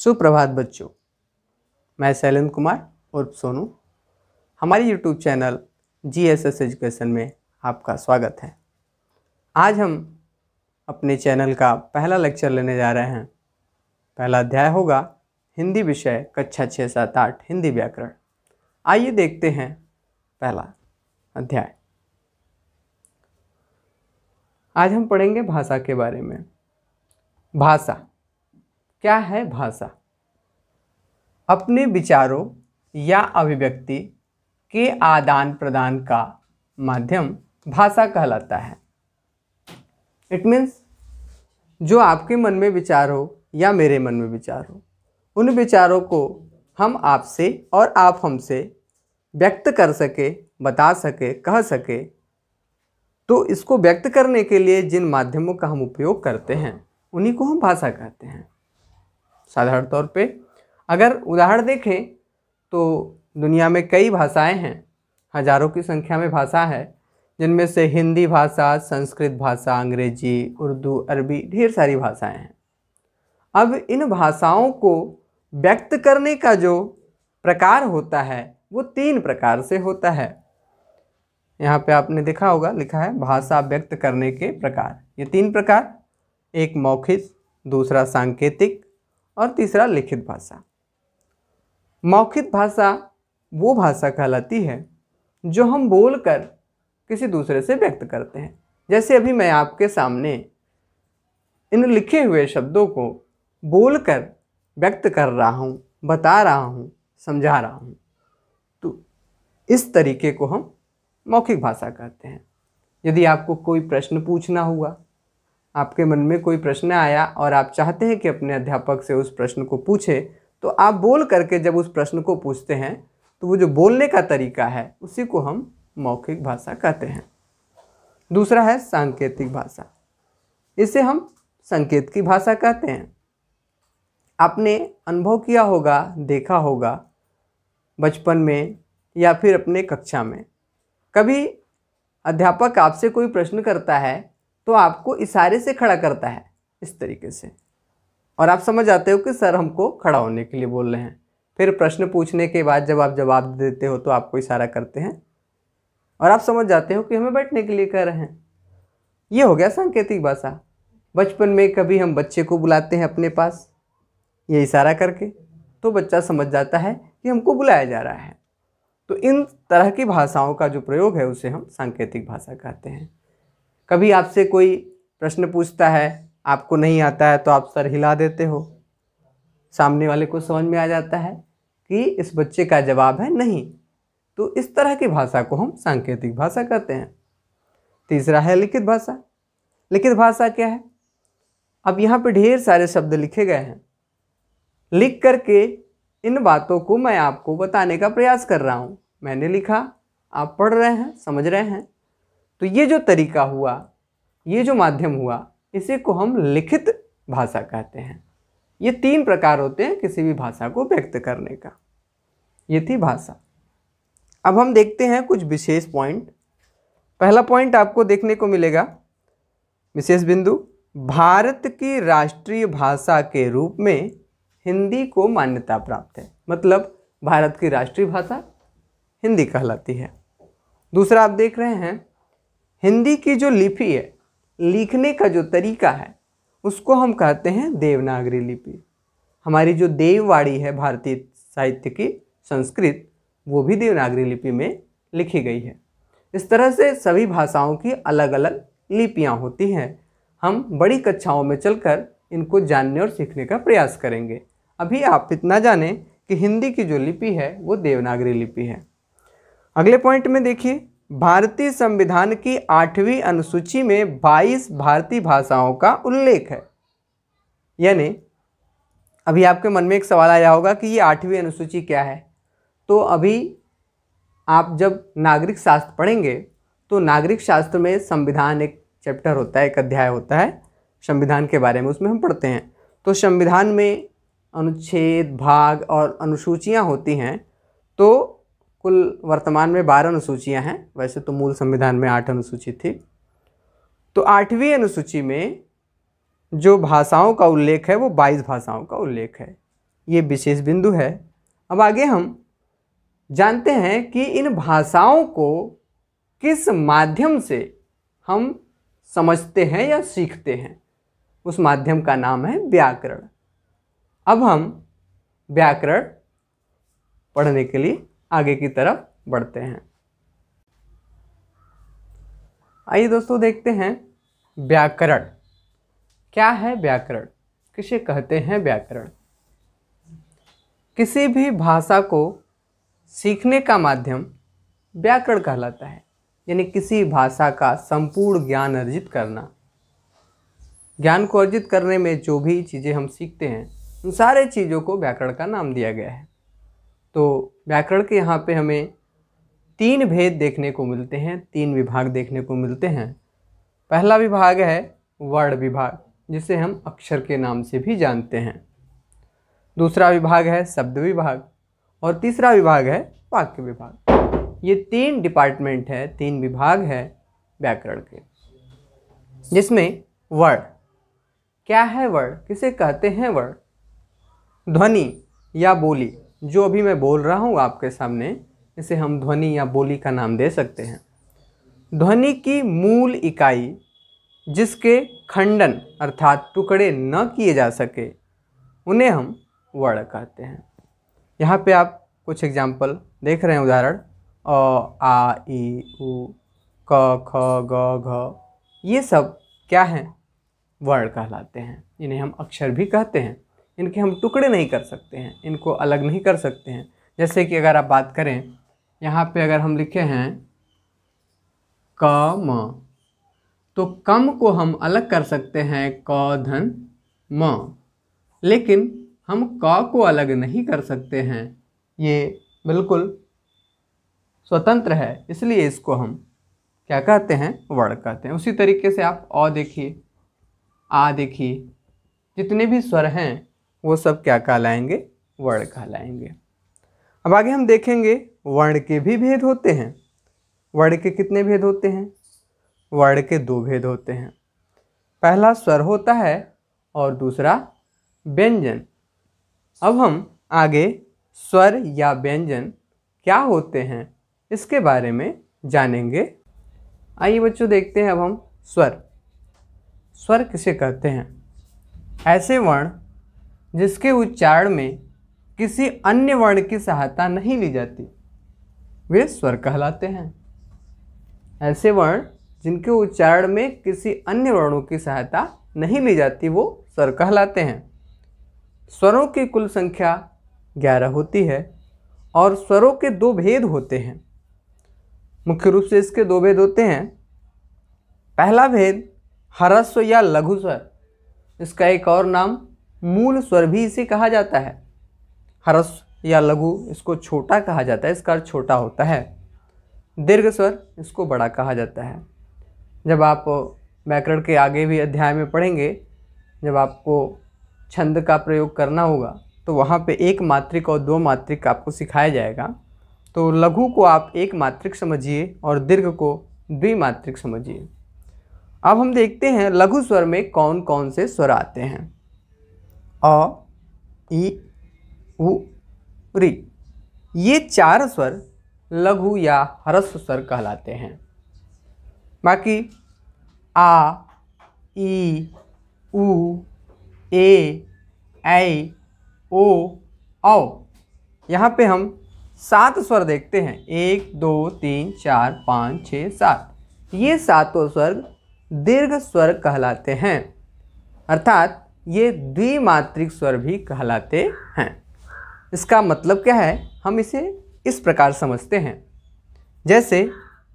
सुप्रभात बच्चों मैं शैलन कुमार उर्फ सोनू हमारे YouTube channel G S S education में आपका स्वागत है आज हम अपने चैनल का पहला लेक्चर लेने जा रहे हैं पहला अध्याय होगा हिंदी विषय कक्षा छः सात आठ हिंदी व्याकरण आइए देखते हैं पहला अध्याय आज हम पढ़ेंगे भाषा के बारे में भाषा क्या है भाषा अपने विचारों या अभिव्यक्ति के आदान प्रदान का माध्यम भाषा कहलाता है इट मीन्स जो आपके मन में विचार हो या मेरे मन में विचार हो उन विचारों को हम आपसे और आप हमसे व्यक्त कर सके बता सके कह सके तो इसको व्यक्त करने के लिए जिन माध्यमों का हम उपयोग करते हैं उन्हीं को हम भाषा कहते हैं साधारण तौर पे अगर उदाहरण देखें तो दुनिया में कई भाषाएं हैं हजारों की संख्या में भाषा है जिनमें से हिंदी भाषा संस्कृत भाषा अंग्रेजी उर्दू अरबी ढेर सारी भाषाएं हैं अब इन भाषाओं को व्यक्त करने का जो प्रकार होता है वो तीन प्रकार से होता है यहाँ पे आपने देखा होगा लिखा है भाषा व्यक्त करने के प्रकार ये तीन प्रकार एक मौखिक दूसरा सांकेतिक और तीसरा लिखित भाषा मौखिक भाषा वो भाषा कहलाती है जो हम बोलकर किसी दूसरे से व्यक्त करते हैं जैसे अभी मैं आपके सामने इन लिखे हुए शब्दों को बोलकर व्यक्त कर रहा हूँ बता रहा हूँ समझा रहा हूँ तो इस तरीके को हम मौखिक भाषा कहते हैं यदि आपको कोई प्रश्न पूछना हुआ आपके मन में कोई प्रश्न आया और आप चाहते हैं कि अपने अध्यापक से उस प्रश्न को पूछें तो आप बोल करके जब उस प्रश्न को पूछते हैं तो वो जो बोलने का तरीका है उसी को हम मौखिक भाषा कहते हैं दूसरा है सांकेतिक भाषा इसे हम संकेत की भाषा कहते हैं आपने अनुभव किया होगा देखा होगा बचपन में या फिर अपने कक्षा में कभी अध्यापक आपसे कोई प्रश्न करता है तो आपको इशारे से खड़ा करता है इस तरीके से और आप समझ आते हो कि सर हमको खड़ा होने के लिए बोल रहे हैं फिर प्रश्न पूछने के बाद जब आप जवाब देते हो तो आपको इशारा करते हैं और आप समझ जाते हो कि हमें बैठने के लिए कह रहे हैं ये हो गया सांकेतिक भाषा बचपन में कभी हम बच्चे को बुलाते हैं अपने पास ये इशारा करके तो बच्चा समझ जाता है कि हमको बुलाया जा रहा है तो इन तरह की भाषाओं का जो प्रयोग है उसे हम सांकेतिक भाषा कहते हैं कभी आपसे कोई प्रश्न पूछता है आपको नहीं आता है तो आप सर हिला देते हो सामने वाले को समझ में आ जाता है कि इस बच्चे का जवाब है नहीं तो इस तरह की भाषा को हम सांकेतिक भाषा कहते हैं तीसरा है लिखित भाषा लिखित भाषा क्या है अब यहाँ पर ढेर सारे शब्द लिखे गए हैं लिख करके इन बातों को मैं आपको बताने का प्रयास कर रहा हूँ मैंने लिखा आप पढ़ रहे हैं समझ रहे हैं तो ये जो तरीका हुआ ये जो माध्यम हुआ इसी को हम लिखित भाषा कहते हैं ये तीन प्रकार होते हैं किसी भी भाषा को व्यक्त करने का ये थी भाषा अब हम देखते हैं कुछ विशेष पॉइंट पहला पॉइंट आपको देखने को मिलेगा विशेष बिंदु भारत की राष्ट्रीय भाषा के रूप में हिंदी को मान्यता प्राप्त है मतलब भारत की राष्ट्रीय भाषा हिंदी कहलाती है दूसरा आप देख रहे हैं हिंदी की जो लिपि है लिखने का जो तरीका है उसको हम कहते हैं देवनागरी लिपि हमारी जो देववाणी है भारतीय साहित्य की संस्कृत वो भी देवनागरी लिपि में लिखी गई है इस तरह से सभी भाषाओं की अलग अलग लिपियाँ होती हैं हम बड़ी कक्षाओं में चलकर इनको जानने और सीखने का प्रयास करेंगे अभी आप इतना जानें कि हिंदी की जो लिपि है वो देवनागरी लिपि है अगले पॉइंट में देखिए भारतीय संविधान की आठवीं अनुसूची में 22 भारतीय भाषाओं का उल्लेख है यानी अभी आपके मन में एक सवाल आया होगा कि ये आठवीं अनुसूची क्या है तो अभी आप जब नागरिक शास्त्र पढ़ेंगे तो नागरिक शास्त्र में संविधान एक चैप्टर होता है एक अध्याय होता है संविधान के बारे में उसमें हम पढ़ते हैं तो संविधान में अनुच्छेद भाग और अनुसूचियाँ होती हैं तो कुल वर्तमान में बारह अनुसूचियां हैं वैसे तो मूल संविधान में आठ अनुसूची थी तो आठवीं अनुसूची में जो भाषाओं का उल्लेख है वो बाईस भाषाओं का उल्लेख है ये विशेष बिंदु है अब आगे हम जानते हैं कि इन भाषाओं को किस माध्यम से हम समझते हैं या सीखते हैं उस माध्यम का नाम है व्याकरण अब हम व्याकरण पढ़ने के लिए आगे की तरफ बढ़ते हैं आइए दोस्तों देखते हैं व्याकरण क्या है व्याकरण किसे कहते हैं व्याकरण किसी भी भाषा को सीखने का माध्यम व्याकरण कहलाता है यानी किसी भाषा का संपूर्ण ज्ञान अर्जित करना ज्ञान को अर्जित करने में जो भी चीज़ें हम सीखते हैं उन सारे चीज़ों को व्याकरण का नाम दिया गया है तो व्याकरण के यहाँ पे हमें तीन भेद देखने को मिलते हैं तीन विभाग देखने को मिलते हैं पहला विभाग है वर्ण विभाग जिसे हम अक्षर के नाम से भी जानते हैं दूसरा विभाग है शब्द विभाग और तीसरा विभाग है वाक्य विभाग ये तीन डिपार्टमेंट है तीन विभाग है व्याकरण के जिसमें वर्ण क्या है वर्ण किसे कहते हैं वर्ण ध्वनि या बोली जो अभी मैं बोल रहा हूँ आपके सामने इसे हम ध्वनि या बोली का नाम दे सकते हैं ध्वनि की मूल इकाई जिसके खंडन अर्थात टुकड़े न किए जा सके उन्हें हम वर्ण कहते हैं यहाँ पे आप कुछ एग्जाम्पल देख रहे हैं उदाहरण अ आ ई उ क ख ग घ ये सब क्या हैं वर्ण कहलाते हैं इन्हें हम अक्षर भी कहते हैं इनके हम टुकड़े नहीं कर सकते हैं इनको अलग नहीं कर सकते हैं जैसे कि अगर आप बात करें यहाँ पे अगर हम लिखे हैं कम तो कम को हम अलग कर सकते हैं क धन म लेकिन हम क को अलग नहीं कर सकते हैं ये बिल्कुल स्वतंत्र है इसलिए इसको हम क्या कहते हैं वर्ण कहते हैं उसी तरीके से आप अ देखिए आ देखिए जितने भी स्वर हैं वो सब क्या कहलाएंगे वर्ण कहलाएंगे अब आगे हम देखेंगे वर्ण के भी भेद होते हैं वर्ण के कितने भेद होते हैं वर्ण के दो भेद होते हैं पहला स्वर होता है और दूसरा व्यंजन अब हम आगे स्वर या व्यंजन क्या होते हैं इसके बारे में जानेंगे आइए बच्चों देखते हैं अब हम स्वर स्वर किसे कहते हैं ऐसे वर्ण जिसके उच्चारण में किसी अन्य वर्ण की सहायता नहीं ली जाती वे स्वर कहलाते हैं ऐसे वर्ण जिनके उच्चारण में किसी अन्य वर्णों की सहायता नहीं ली जाती वो स्वर कहलाते हैं स्वरों की कुल संख्या ग्यारह होती है और स्वरों के दो भेद होते हैं मुख्य रूप से इसके दो भेद होते हैं पहला भेद हरस्व या लघु स्वर इसका एक और नाम मूल स्वर भी इसे कहा जाता है हरस या लघु इसको छोटा कहा जाता है इसका अर्थ छोटा होता है दीर्घ स्वर इसको बड़ा कहा जाता है जब आप व्याकरण के आगे भी अध्याय में पढ़ेंगे जब आपको छंद का प्रयोग करना होगा तो वहाँ पे एक मात्रिक और दो मात्रिक आपको सिखाया जाएगा तो लघु को आप एक मात्रिक समझिए और दीर्घ को द्विमात्रिक समझिए अब हम देखते हैं लघु स्वर में कौन कौन से स्वर आते हैं अ ई उ री ये चार स्वर लघु या ह्रस्व स्वर कहलाते हैं बाकी आ ई उ ए ऐ ओ औ यहाँ पे हम सात स्वर देखते हैं एक दो तीन चार पाँच छः सात ये सातों स्वर दीर्घ स्वर कहलाते हैं अर्थात ये द्विमात्रिक स्वर भी कहलाते हैं इसका मतलब क्या है हम इसे इस प्रकार समझते हैं जैसे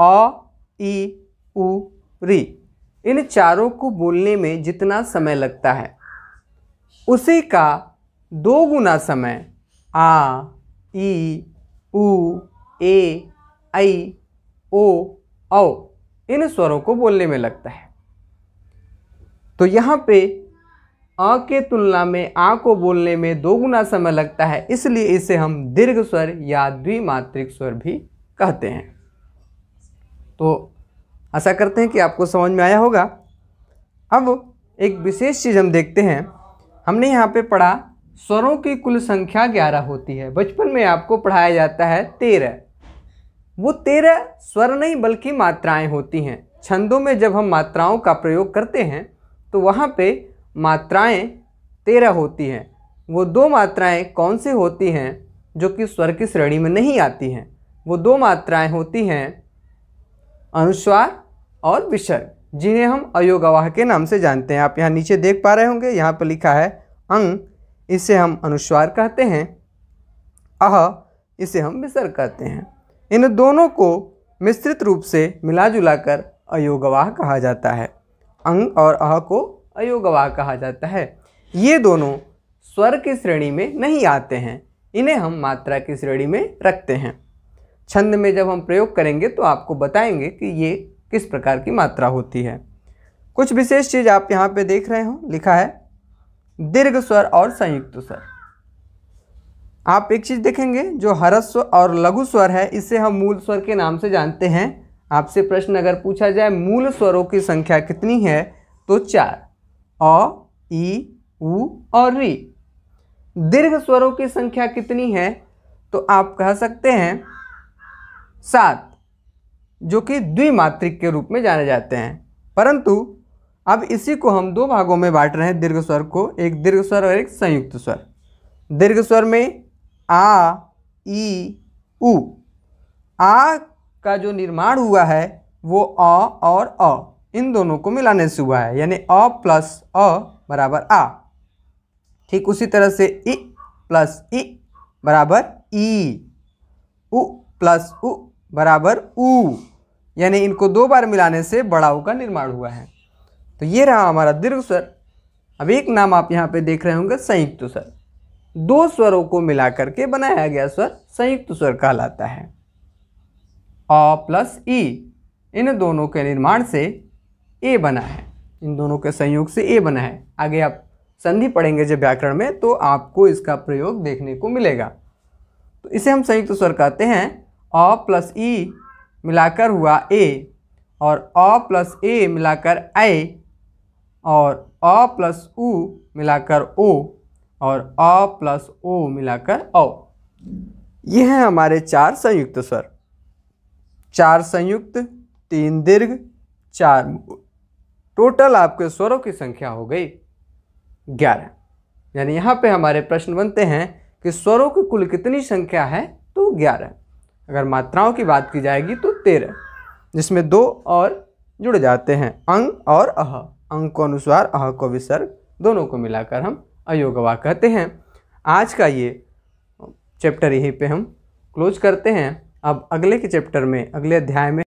अ ई उ री इन चारों को बोलने में जितना समय लगता है उसी का दो गुना समय आ ई उ ए आई ओ औ इन स्वरों को बोलने में लगता है तो यहाँ पे अ के तुलना में आ को बोलने में दो गुना समय लगता है इसलिए इसे हम दीर्घ स्वर या द्विमात्रिक स्वर भी कहते हैं तो आशा करते हैं कि आपको समझ में आया होगा अब एक विशेष चीज़ हम देखते हैं हमने यहाँ पे पढ़ा स्वरों की कुल संख्या ग्यारह होती है बचपन में आपको पढ़ाया जाता है तेरह वो तेरह स्वर नहीं बल्कि मात्राएं होती हैं छंदों में जब हम मात्राओं का प्रयोग करते हैं तो वहाँ पे मात्राएं तेरह होती हैं वो दो मात्राएं कौन सी होती हैं जो कि स्वर की श्रेणी में नहीं आती हैं वो दो मात्राएं होती हैं अनुस्वार और विसर्ग जिन्हें हम अयोगवाह के नाम से जानते हैं आप यहाँ नीचे देख पा रहे होंगे यहाँ पर लिखा है अंग इसे हम अनुस्वार कहते हैं अह इसे हम विसर्ग कहते हैं इन दोनों को मिश्रित रूप से मिला जुला कर अयोगवाह कहा जाता है अंग और अह को अयोगवा कहा जाता है ये दोनों स्वर की श्रेणी में नहीं आते हैं इन्हें हम मात्रा की श्रेणी में रखते हैं छंद में जब हम प्रयोग करेंगे तो आपको बताएंगे कि ये किस प्रकार की मात्रा होती है कुछ विशेष चीज़ आप यहाँ पे देख रहे हो लिखा है दीर्घ स्वर और संयुक्त स्वर आप एक चीज़ देखेंगे जो हरस्व और लघु स्वर है इसे हम मूल स्वर के नाम से जानते हैं आपसे प्रश्न अगर पूछा जाए मूल स्वरों की संख्या कितनी है तो चार अ ई उ और री दीर्घ स्वरों की संख्या कितनी है तो आप कह सकते हैं सात जो कि द्विमात्रिक के रूप में जाने जाते हैं परंतु अब इसी को हम दो भागों में बांट रहे हैं दीर्घ स्वर को एक दीर्घ स्वर और एक संयुक्त स्वर दीर्घ स्वर में आ ई उ आ का जो निर्माण हुआ है वो अ और अ इन दोनों को मिलाने से हुआ है यानी अ प्लस अ बराबर आ ठीक उसी तरह से इ प्लस इ बराबर ई उ प्लस उ बराबर ऊ यानी इनको दो बार मिलाने से बड़ाऊ का निर्माण हुआ है तो ये रहा हमारा दीर्घ स्वर अब एक नाम आप यहाँ पे देख रहे होंगे संयुक्त स्वर दो स्वरों को मिलाकर के बनाया गया स्वर संयुक्त स्वर कहलाता है अ प्लस ई इन दोनों के निर्माण से ए बना है इन दोनों के संयोग से ए बना है आगे आप संधि पढ़ेंगे जब व्याकरण में तो आपको इसका प्रयोग देखने को मिलेगा तो इसे हम संयुक्त स्वर कहते हैं अ प्लस ई मिलाकर हुआ ए और अ प्लस ए मिलाकर ए और अ प्लस ऊ मिलाकर ओ और अ प्लस ओ मिलाकर औ ये हैं हमारे चार संयुक्त स्वर चार संयुक्त तीन दीर्घ चार टोटल आपके स्वरों की संख्या हो गई ग्यारह यानी यहाँ पे हमारे प्रश्न बनते हैं कि स्वरों की कुल कितनी संख्या है तो ग्यारह अगर मात्राओं की बात की जाएगी तो तेरह जिसमें दो और जुड़ जाते हैं अंग और अह अंग को अनुसार अह को विसर्ग दोनों को मिलाकर हम अयोगवा कहते हैं आज का ये चैप्टर यहीं पे हम क्लोज करते हैं अब अगले के चैप्टर में अगले अध्याय में